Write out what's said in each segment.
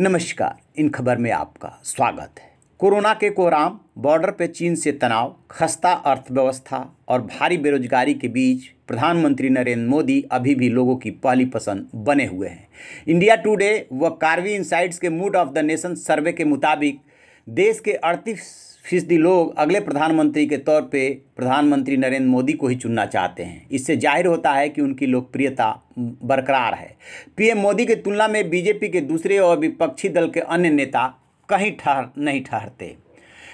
नमस्कार इन खबर में आपका स्वागत है कोरोना के कोराम बॉर्डर पर चीन से तनाव खस्ता अर्थव्यवस्था और भारी बेरोजगारी के बीच प्रधानमंत्री नरेंद्र मोदी अभी भी लोगों की पहली पसंद बने हुए हैं इंडिया टुडे व कार्वी इंसाइट्स के mood of the nation survey के मुताबिक देश के अड़तीस फीसदी लोग अगले प्रधानमंत्री के तौर पे प्रधानमंत्री नरेंद्र मोदी को ही चुनना चाहते हैं इससे जाहिर होता है कि उनकी लोकप्रियता बरकरार है पीएम मोदी के तुलना में बीजेपी के दूसरे और विपक्षी दल के अन्य नेता कहीं ठहर नहीं ठहरते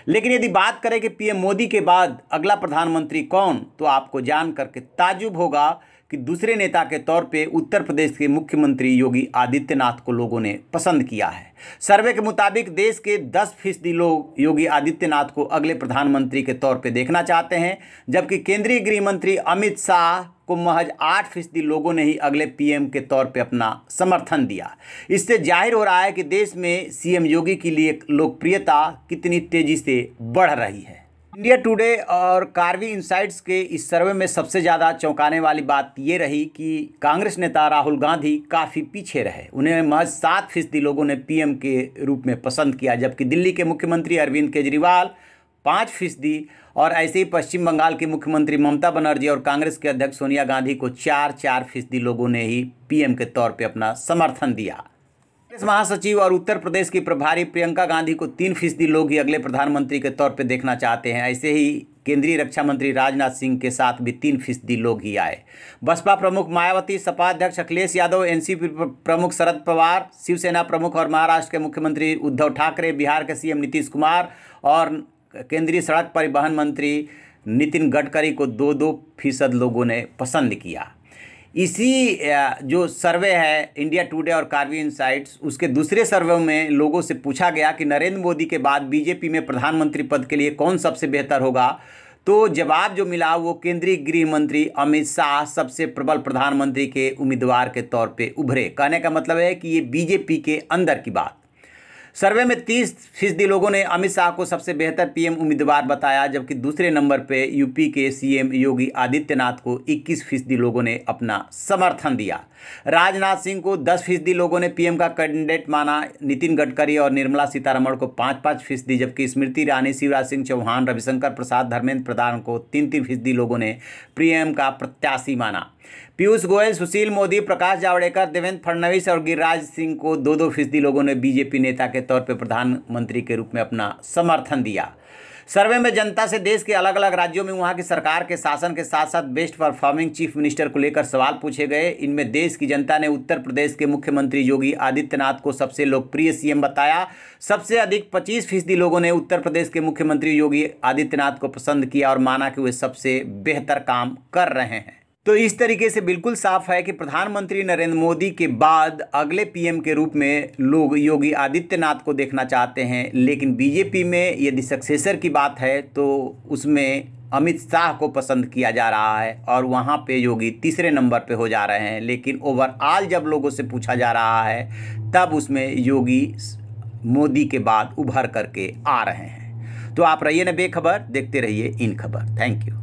लेकिन यदि बात करें कि पीएम मोदी के बाद अगला प्रधानमंत्री कौन तो आपको जान करके ताजुब होगा कि दूसरे नेता के तौर पे उत्तर प्रदेश के मुख्यमंत्री योगी आदित्यनाथ को लोगों ने पसंद किया है सर्वे के मुताबिक देश के 10 फीसदी लोग योगी आदित्यनाथ को अगले प्रधानमंत्री के तौर पे देखना चाहते हैं जबकि केंद्रीय गृह मंत्री अमित शाह को महज आठ फीसदी लोगों ने ही अगले पीएम के तौर पर अपना समर्थन दिया इससे जाहिर हो रहा है कि देश में सीएम योगी के लिए लोकप्रियता कितनी तेज़ी से बढ़ रही है इंडिया टुडे और कार्वी इंसाइट्स के इस सर्वे में सबसे ज़्यादा चौंकाने वाली बात ये रही कि कांग्रेस नेता राहुल गांधी काफ़ी पीछे रहे उन्हें महज सात फीसदी लोगों ने पीएम के रूप में पसंद किया जबकि दिल्ली के मुख्यमंत्री अरविंद केजरीवाल पाँच फीसदी और ऐसे ही पश्चिम बंगाल की मुख्यमंत्री ममता बनर्जी और कांग्रेस के अध्यक्ष सोनिया गांधी को चार चार फीसदी लोगों ने ही पीएम के तौर पर अपना समर्थन दिया कांग्रेस महासचिव और उत्तर प्रदेश की प्रभारी प्रियंका गांधी को तीन फीसदी लोग ही अगले प्रधानमंत्री के तौर पर देखना चाहते हैं ऐसे ही केंद्रीय रक्षा मंत्री राजनाथ सिंह के साथ भी तीन फीसदी लोग ही आए बसपा प्रमुख मायावती सपा अध्यक्ष अखिलेश यादव एनसीपी प्रमुख शरद पवार शिवसेना प्रमुख और महाराष्ट्र के मुख्यमंत्री उद्धव ठाकरे बिहार के सीएम नीतीश कुमार और केंद्रीय सड़क परिवहन मंत्री नितिन गडकरी को दो दो फीसद लोगों ने पसंद किया इसी जो सर्वे है इंडिया टुडे और कार्वी इनसाइट्स उसके दूसरे सर्वे में लोगों से पूछा गया कि नरेंद्र मोदी के बाद बीजेपी में प्रधानमंत्री पद के लिए कौन सबसे बेहतर होगा तो जवाब जो मिला वो केंद्रीय गृह मंत्री अमित शाह सबसे प्रबल प्रधानमंत्री के उम्मीदवार के तौर पे उभरे कहने का मतलब है कि ये बीजेपी के अंदर की बात सर्वे में तीस फीसदी लोगों ने अमित शाह को सबसे बेहतर पीएम उम्मीदवार बताया जबकि दूसरे नंबर पे यूपी के सीएम योगी आदित्यनाथ को 21 फीसदी लोगों ने अपना समर्थन दिया राजनाथ सिंह को 10 फीसदी लोगों ने पीएम का कैंडिडेट माना नितिन गडकरी और निर्मला सीतारमण को पाँच पाँच फीसदी जबकि स्मृति ईरानी शिवराज सिंह चौहान रविशंकर प्रसाद धर्मेंद्र प्रधान को तीन तीन फीसदी लोगों ने पीएम का प्रत्याशी माना पीयूष गोयल सुशील मोदी प्रकाश जावड़ेकर देवेंद्र फडणवीस और गिरिराज सिंह को दो दो फीसदी लोगों ने बीजेपी नेता के तौर पर प्रधानमंत्री के रूप में अपना समर्थन दिया सर्वे में जनता से देश के अलग अलग राज्यों में वहां की सरकार के शासन के साथ साथ बेस्ट परफॉर्मिंग चीफ मिनिस्टर को लेकर सवाल पूछे गए इनमें देश की जनता ने उत्तर प्रदेश के मुख्यमंत्री योगी आदित्यनाथ को सबसे लोकप्रिय सीएम बताया सबसे अधिक 25 फीसदी लोगों ने उत्तर प्रदेश के मुख्यमंत्री योगी आदित्यनाथ को पसंद किया और माना कि वे सबसे बेहतर काम कर रहे हैं तो इस तरीके से बिल्कुल साफ है कि प्रधानमंत्री नरेंद्र मोदी के बाद अगले पीएम के रूप में लोग योगी आदित्यनाथ को देखना चाहते हैं लेकिन बीजेपी में यदि सक्सेसर की बात है तो उसमें अमित शाह को पसंद किया जा रहा है और वहाँ पे योगी तीसरे नंबर पे हो जा रहे हैं लेकिन ओवरऑल जब लोगों से पूछा जा रहा है तब उसमें योगी मोदी के बाद उभर करके आ रहे हैं तो आप रहिए ना बेखबर देखते रहिए इन खबर थैंक यू